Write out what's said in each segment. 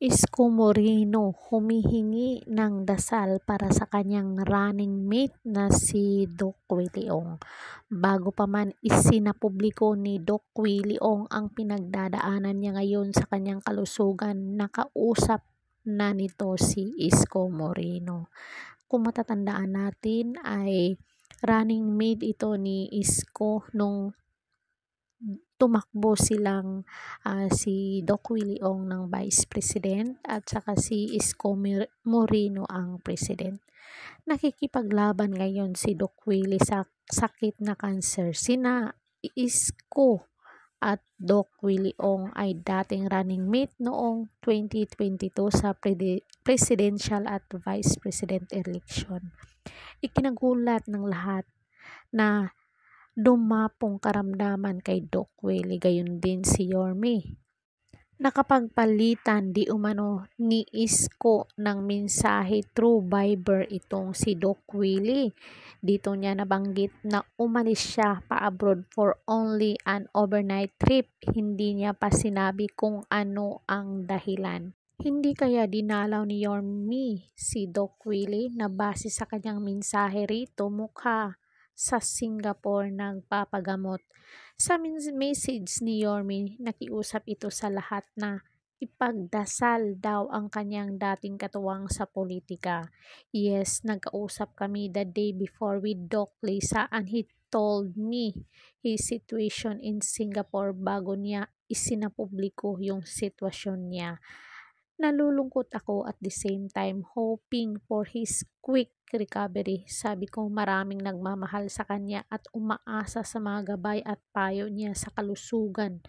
Isko Moreno humihingi ng dasal para sa kanyang running mate na si Doc Leong. Bago pa man isinapubliko ni Doc Leong ang pinagdadaanan niya ngayon sa kanyang kalusugan, nakausap na nito si Isko Moreno. Kung matatandaan natin ay running mate ito ni Isko nung tumakbo silang uh, si Doc Willie Ong ng Vice President at saka si Isko Moreno ang President. Nakikipaglaban ngayon si Doc Willie sa sakit na cancer. Sina Isko at Doc Willie ay dating running mate noong 2022 sa presidential at vice president election. Ikinagulat ng lahat na dumapong karamdaman kay Doc Willie gayon din si Yormi. Nakapagpalitan di umano ni Isko ng mensahe through Viber itong si Doc Willie. Dito niya nabanggit na umalis siya pa-abroad for only an overnight trip. Hindi niya pa sinabi kung ano ang dahilan. Hindi kaya dinalaw ni Yormi si Doc Willie na base sa kanyang mensahe rito mukha sa Singapore nagpapagamot. Sa message ni Yormi, nakiusap ito sa lahat na ipagdasal daw ang kanyang dating katuwang sa politika. Yes, nagkausap kami the day before with Doc Lisa and he told me his situation in Singapore bago niya isinapubliko yung sitwasyon niya. Nalulungkot ako at the same time hoping for his quick recovery. Sabi ko maraming nagmamahal sa kanya at umaasa sa mga gabay at payo niya sa kalusugan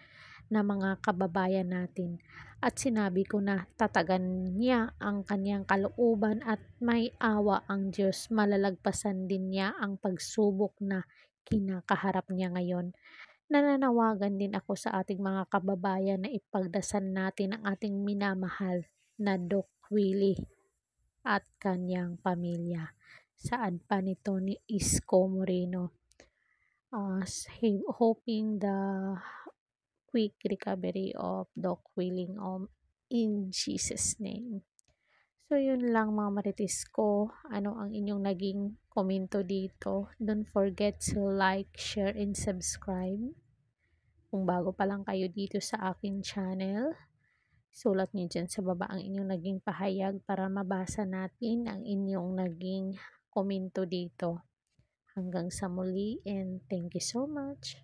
na mga kababayan natin. At sinabi ko na tatagan niya ang kanyang kalooban at may awa ang Diyos. Malalagpasan din niya ang pagsubok na kinakaharap niya ngayon nananawagan din ako sa ating mga kababayan na ipagdasan natin ang ating minamahal na Doc Willie at kanyang pamilya. Saan pa nito ni Isko Moreno? Uh, hoping the quick recovery of Doc Willing um, in Jesus name. So, yun lang mga marites ko. Ano ang inyong naging komento dito? Don't forget to like, share, and subscribe. Kung bago pa lang kayo dito sa akin channel, sulat niyo dyan sa baba ang inyong naging pahayag para mabasa natin ang inyong naging komento dito. Hanggang sa muli and thank you so much.